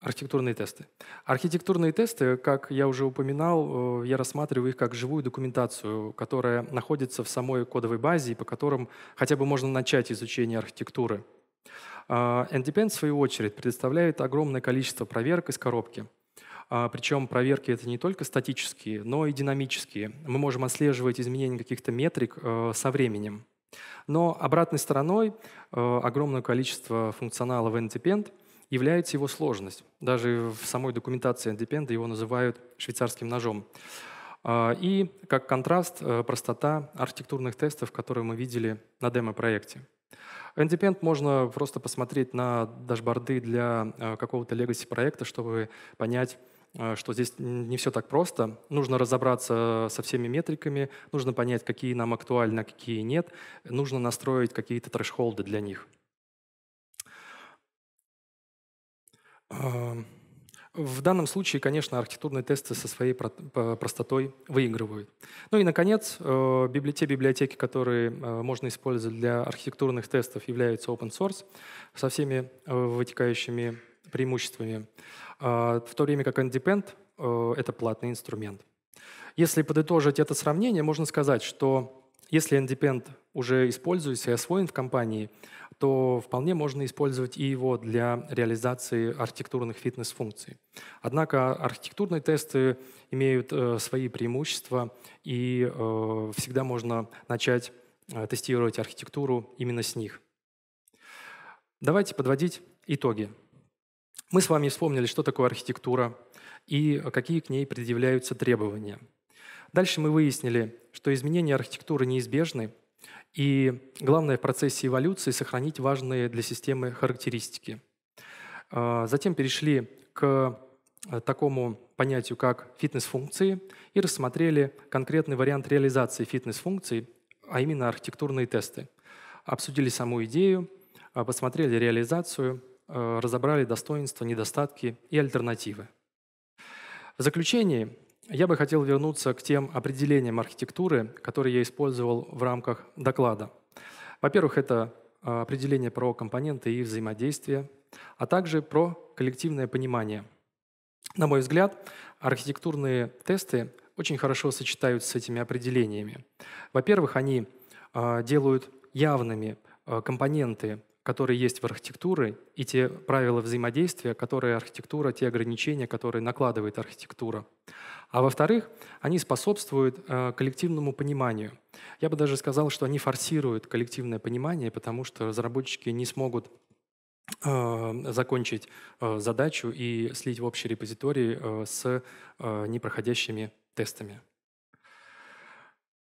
Speaker 2: архитектурные тесты. Архитектурные тесты, как я уже упоминал, я рассматриваю их как живую документацию, которая находится в самой кодовой базе и по которым хотя бы можно начать изучение архитектуры. Independent в свою очередь, предоставляет огромное количество проверок из коробки. Причем проверки это не только статические, но и динамические. Мы можем отслеживать изменения каких-то метрик со временем. Но обратной стороной э, огромное количество функционала в NDPend является его сложность. Даже в самой документации NDPend его называют швейцарским ножом. Э, и как контраст э, простота архитектурных тестов, которые мы видели на демо-проекте. Independent можно просто посмотреть на дашборды для какого-то legacy проекта, чтобы понять, Э, что здесь не все так просто. Нужно разобраться со всеми метриками, нужно понять, какие нам актуальны, а какие нет. Нужно настроить какие-то трэш-холды для них. Эм, в данном случае, конечно, архитектурные тесты со своей простотой выигрывают. Ну и, наконец, э, те библиотеки, которые э, можно использовать для архитектурных тестов, являются open source со всеми вытекающими преимуществами. А, в то время как Undepend э, – это платный инструмент. Если подытожить это сравнение, можно сказать, что если Independ уже используется и освоен в компании, то вполне можно использовать и его для реализации архитектурных фитнес-функций. Однако архитектурные тесты имеют э, свои преимущества, и э, всегда можно начать э, тестировать архитектуру именно с них. Давайте подводить итоги. Мы с вами вспомнили, что такое архитектура и какие к ней предъявляются требования. Дальше мы выяснили, что изменения архитектуры неизбежны, и главное в процессе эволюции сохранить важные для системы характеристики. А, затем перешли к э, такому понятию, как фитнес-функции, и рассмотрели конкретный вариант реализации фитнес-функций, а именно архитектурные тесты. Обсудили саму идею, а, посмотрели реализацию Э, разобрали достоинства, недостатки и альтернативы. В заключении я бы хотел вернуться к тем определениям архитектуры, которые я использовал в рамках доклада. Во-первых, это э, определение про компоненты и взаимодействие, а также про коллективное понимание. На мой взгляд, архитектурные тесты очень хорошо сочетаются с этими определениями. Во-первых, они э, делают явными компоненты которые есть в архитектуре, и те правила взаимодействия, которые архитектура, те ограничения, которые накладывает архитектура. А во-вторых, они способствуют э, коллективному пониманию. Я бы даже сказал, что они форсируют коллективное понимание, потому что разработчики не смогут э, закончить э, задачу и слить в общий репозиторий э, с непроходящими тестами.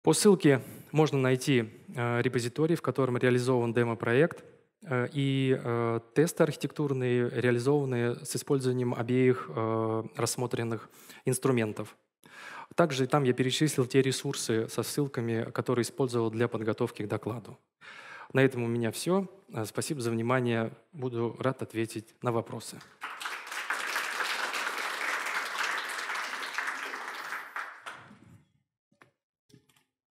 Speaker 2: По ссылке можно найти репозиторий, в котором реализован демо-проект – Э, и э, тесты архитектурные, реализованные с использованием обеих э, рассмотренных инструментов. Также там я перечислил те ресурсы со ссылками, которые использовал для подготовки к докладу. На этом у меня все. Спасибо за внимание. Буду рад ответить на вопросы.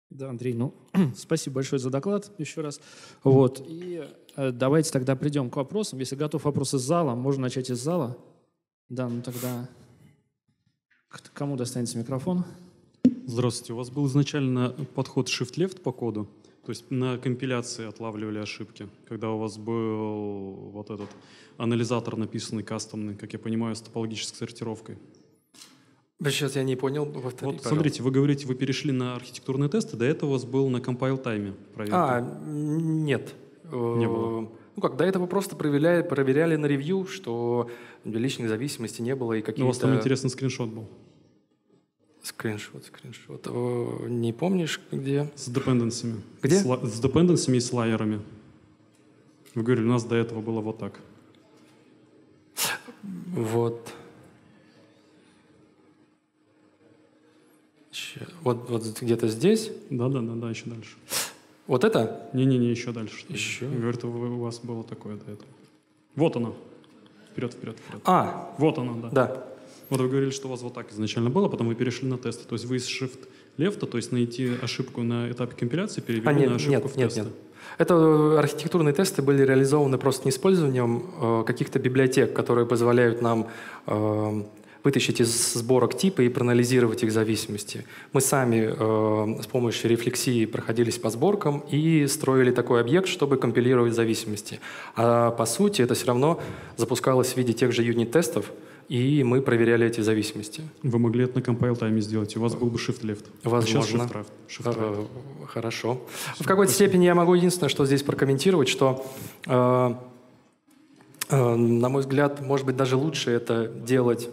Speaker 1: Да, Андрей, ну, спасибо большое за доклад еще раз. Вот, и э, давайте тогда придем к вопросам. Если готов вопрос из зала, можно начать из зала. Да, ну тогда кому достанется микрофон? Здравствуйте.
Speaker 3: У вас был изначально подход shift-left по коду, то есть на компиляции отлавливали ошибки, когда у вас был вот этот анализатор написанный кастомный, как я понимаю, с топологической сортировкой
Speaker 2: сейчас я не понял, повторите, Вот пожалуйста. смотрите,
Speaker 3: вы говорите, вы перешли на архитектурные тесты, до этого у вас был на компайл-тайме проверка. А,
Speaker 2: нет. Э, не было. Ну как, до этого просто проверяли, проверяли на ревью, что личных зависимостей не было и какие-то... Ну, у вас там интересный скриншот был. Скриншот, скриншот. О, э, не помнишь, где?
Speaker 3: С депенденсами. Где? С, с депенденсами и с лайерами. Вы говорили, у нас до этого было вот так. Вот. Сейчас. Вот, вот где-то здесь? Да-да-да, да, еще дальше. Вот это? Не-не-не, еще дальше. Еще? Говорит, у вас было такое до этого. Вот оно. Вперед, вперед, вперед. А! Вот оно, да. Да. Вот вы говорили, что у вас вот так изначально было, потом вы перешли на тесты. То есть вы из shift лефта,
Speaker 2: то есть найти ошибку на этапе компиляции, перевели а, нет, на ошибку нет, в нет, Нет. Это э, архитектурные тесты были реализованы просто не использованием э, каких-то библиотек, которые позволяют нам э, вытащить из сборок типы и проанализировать их зависимости. Мы сами э, с помощью рефлексии проходились по сборкам и строили такой объект, чтобы компилировать зависимости. А по сути это все равно запускалось в виде тех же юнит-тестов, и мы проверяли эти зависимости.
Speaker 3: Вы могли это на компайл тайме сделать, у вас был бы shift-left. Возможно. А
Speaker 2: shift -right. Э, э, хорошо. Все, в какой-то степени я могу единственное, что здесь прокомментировать, что э, э, на мой взгляд, может быть, даже лучше это делать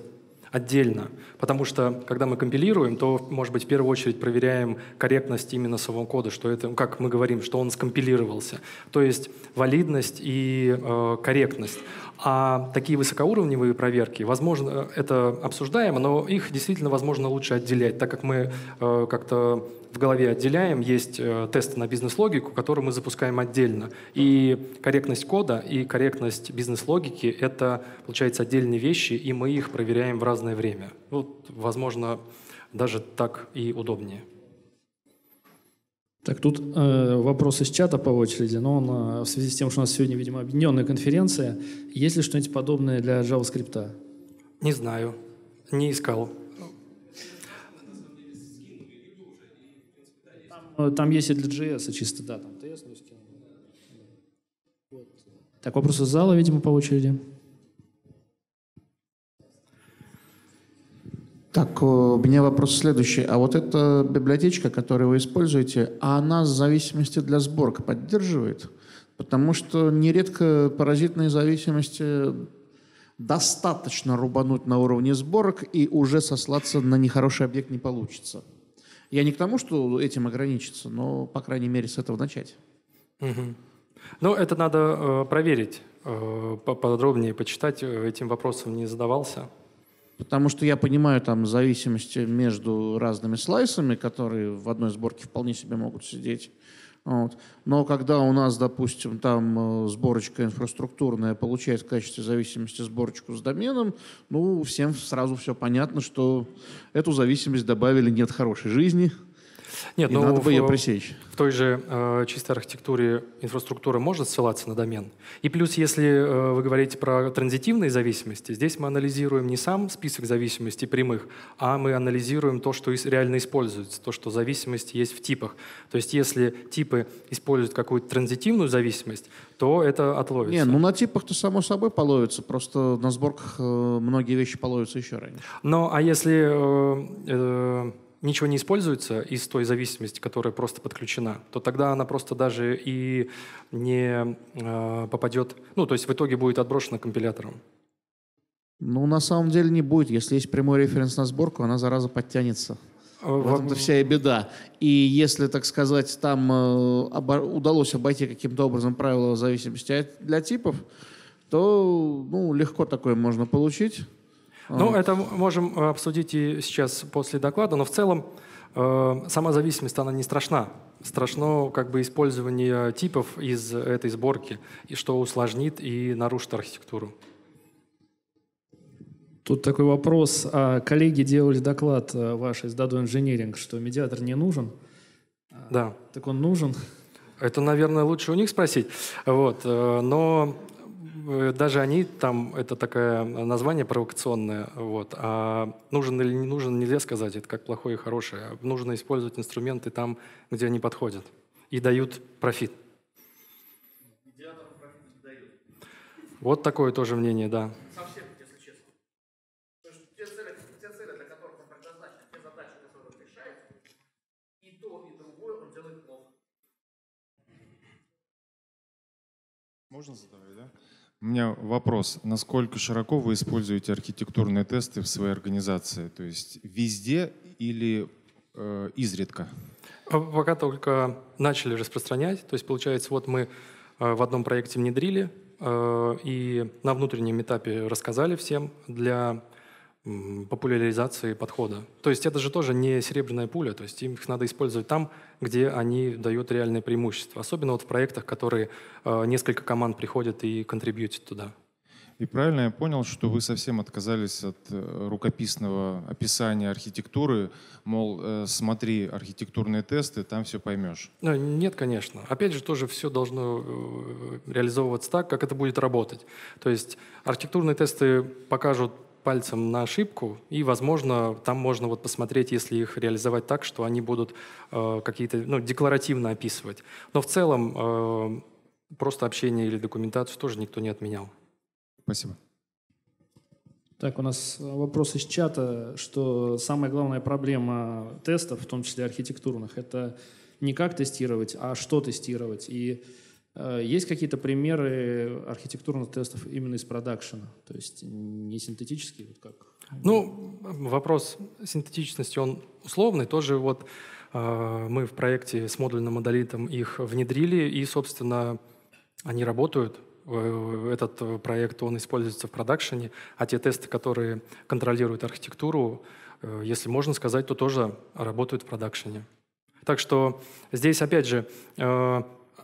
Speaker 2: отдельно, потому что, когда мы компилируем, то, может быть, в первую очередь проверяем корректность именно самого кода, что это, ну, как мы говорим, что он скомпилировался, то есть валидность и э, корректность. А такие высокоуровневые проверки, возможно, э, это обсуждаемо, но их действительно возможно лучше отделять, так как мы э, как-то в голове отделяем, есть э, тесты на бизнес-логику, которые мы запускаем отдельно. И корректность кода и корректность бизнес-логики — это, получается, отдельные вещи, и мы их проверяем в разное время. Вот, возможно, даже так и удобнее.
Speaker 1: Так, тут э, вопрос из чата по очереди, но он э, в связи с тем, что у нас сегодня, видимо, объединенная конференция, есть ли что-нибудь подобное для JavaScript? Не знаю, не искал. Э, там есть и для JS чисто, да, там TS, но ну, Вот.
Speaker 4: Так, вопросы из зала, видимо, по очереди. Так, э, у меня вопрос следующий. А вот эта библиотечка, которую вы используете, она в зависимости для сборка поддерживает? Потому что нередко паразитные зависимости достаточно рубануть на уровне сборок, и уже сослаться на нехороший объект не получится. Я не к тому, что этим ограничиться, но, по крайней мере, с этого начать. Угу. Ну,
Speaker 2: это надо э, проверить э, подробнее, почитать. Э, этим вопросом не задавался.
Speaker 4: Потому что я понимаю там зависимости между разными слайсами, которые в одной сборке вполне себе могут сидеть. Вот. Но когда у нас, допустим, там э, сборочка инфраструктурная получает в качестве зависимости сборочку с доменом, ну, всем сразу все понятно, что эту зависимость добавили нет хорошей жизни – нет, и ну, надо в, бы ее пресечь. В той же э, чистой архитектуре инфраструктура может
Speaker 2: ссылаться на домен. И плюс, если э, вы говорите про транзитивные зависимости, здесь мы анализируем не сам список зависимостей прямых, а мы анализируем то, что реально используется, то, что зависимость есть в типах. То есть если типы используют какую-то транзитивную зависимость,
Speaker 4: то это отловится. Не, ну на типах-то само собой половится, просто на сборках э, многие вещи половятся еще раньше. Ну, а если... Э, э, ничего не используется из
Speaker 2: той зависимости, которая просто подключена, то тогда она просто даже и не э, попадет, ну, то есть в итоге будет отброшена компилятором.
Speaker 4: Ну, на самом деле не будет. Если есть прямой референс на сборку, она, зараза, подтянется. Э, в этом-то вся и беда. И если, так сказать, там э, обо удалось обойти каким-то образом правила зависимости для типов, то ну, легко такое можно получить. Ну, это можем э, обсудить и сейчас после доклада, но в целом э, сама
Speaker 2: зависимость, она не страшна. Страшно как бы использование типов из этой сборки, и что усложнит и нарушит архитектуру.
Speaker 1: Тут такой вопрос. А коллеги делали доклад э, ваш из Dado Engineering, что медиатор не нужен. Да. Так он нужен?
Speaker 2: Это, наверное, лучше у них спросить. Вот. Но Э, даже они, там, это такое название провокационное, вот, а нужен или не нужен, нельзя сказать, это как плохое и хорошее. Нужно использовать инструменты там, где они подходят и дают профит. Вот такое тоже мнение, да.
Speaker 3: Можно задавать, да? У меня вопрос. Насколько широко вы используете архитектурные тесты в своей организации? То есть везде или э, изредка?
Speaker 2: Э, пока только начали распространять. То есть, получается, вот мы э, в одном проекте внедрили э, и на внутреннем этапе рассказали всем для популяризации подхода. То есть это же тоже не серебряная пуля, то есть их надо использовать там, где они дают реальное преимущество, особенно вот в проектах, которые э, несколько команд приходят и контрибьютят туда.
Speaker 3: И правильно я понял, что вы совсем отказались от э, рукописного описания архитектуры, мол, э, смотри архитектурные тесты, там все поймешь.
Speaker 2: Нет, конечно. Опять же, тоже все должно реализовываться так, как это будет работать. То есть архитектурные тесты покажут пальцем на ошибку, и, возможно, там можно вот посмотреть, если их реализовать так, что они будут э, какие-то, ну, декларативно описывать. Но в целом э, просто общение или документацию тоже никто не отменял.
Speaker 1: Спасибо. Так, у нас вопрос из чата, что самая главная проблема тестов, в том числе архитектурных, это не как тестировать, а что тестировать. И Э, есть какие-то примеры архитектурных тестов именно из продакшена, то есть не синтетические, вот как? Ну, вопрос синтетичности, он условный, тоже вот
Speaker 2: э, мы в проекте с модульным монолитом их внедрили, и, собственно, они работают, э, этот проект, он используется в продакшене, а те тесты, которые контролируют архитектуру, э, если можно сказать, то тоже работают в продакшене. Так что здесь, опять же, э,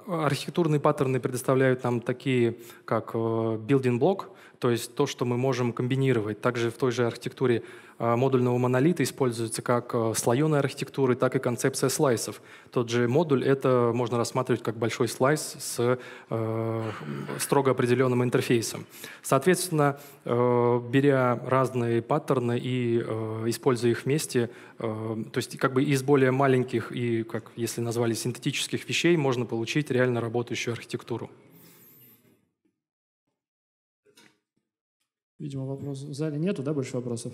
Speaker 2: архитектурные паттерны предоставляют нам такие, как э, building block, то есть то, что мы можем комбинировать. Также в той же архитектуре а, модульного монолита используется как а, слоеная архитектура, так и концепция слайсов. Тот же модуль — это можно рассматривать как большой слайс с э, строго определенным интерфейсом. Соответственно, э, беря разные паттерны и э, используя их вместе, то есть как бы из более маленьких и, как если назвали, синтетических вещей можно получить реально работающую архитектуру.
Speaker 1: Видимо, вопрос в зале нету, да, больше вопросов?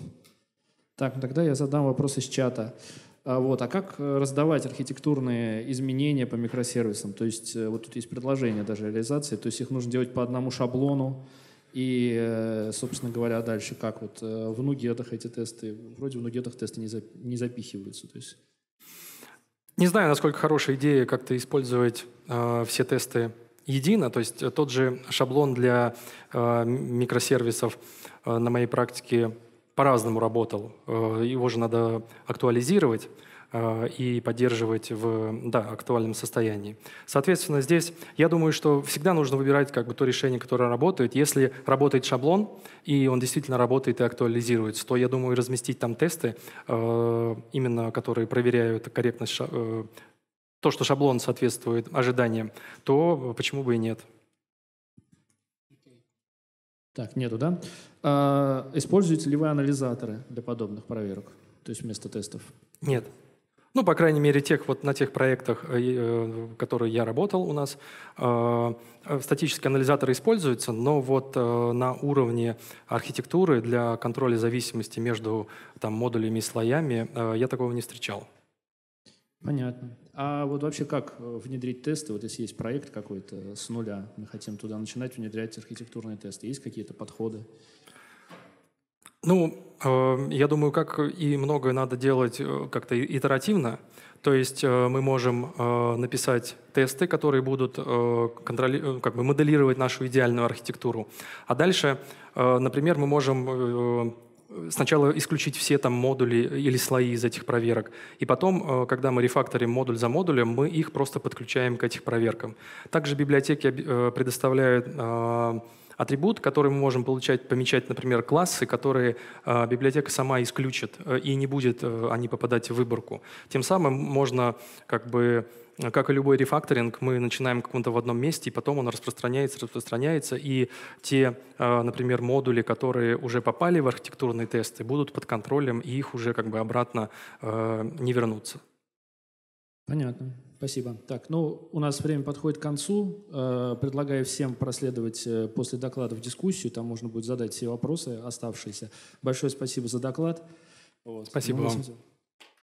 Speaker 1: Так, ну тогда я задам вопрос из чата. А вот, а как э, раздавать архитектурные изменения по микросервисам? То есть э, вот тут есть предложение даже реализации, то есть их нужно делать по одному шаблону, и, э, собственно говоря, дальше как вот в нугетах эти тесты, вроде в нугетах тесты не, запихиваются, то есть...
Speaker 2: Не знаю, насколько хорошая идея как-то использовать э, все тесты едино, то есть э, тот же шаблон для э, микросервисов э, на моей практике по-разному работал. Его же надо актуализировать и поддерживать в да, актуальном состоянии. Соответственно, здесь я думаю, что всегда нужно выбирать как бы то решение, которое работает. Если работает шаблон, и он действительно работает и актуализируется, то, я думаю, разместить там тесты, именно которые проверяют корректность то, что шаблон соответствует ожиданиям, то почему бы и нет?
Speaker 1: Так, нету, да? А, используете ли вы анализаторы для подобных проверок, то есть вместо тестов?
Speaker 2: Нет. Ну, по крайней мере, тех, вот, на тех проектах, э, э которые я работал у нас, э, э, статические анализаторы используются, но вот на уровне архитектуры для контроля зависимости между там, модулями и слоями я такого не встречал.
Speaker 1: Понятно. А вот вообще как э, внедрить тесты? Вот если есть проект какой-то э, с нуля, мы хотим туда начинать внедрять архитектурные тесты. Есть какие-то подходы?
Speaker 2: Ну, э, я думаю, как и многое надо делать как-то итеративно. То есть мы можем написать тесты, которые будут как бы моделировать нашу идеальную архитектуру. А дальше, например, мы можем сначала исключить все там модули или слои из этих проверок, и потом, э, когда мы рефакторим модуль за модулем, мы их просто подключаем к этих проверкам. Также библиотеки э, предоставляют э, атрибут, который мы можем получать, помечать, например, классы, которые библиотека сама исключит и не будет они попадать в выборку. Тем самым можно как бы как и любой рефакторинг, мы начинаем в каком-то в одном месте, и потом он распространяется, распространяется, и те, э, например, модули, которые уже попали в архитектурные тесты, будут под контролем, и их уже как бы обратно э, не вернутся.
Speaker 1: Понятно. Спасибо. Так, ну, у нас время подходит к концу. Э, предлагаю всем проследовать после доклада в дискуссию. Там можно будет задать все вопросы оставшиеся. Большое спасибо за доклад. Вот. Спасибо ну, вам.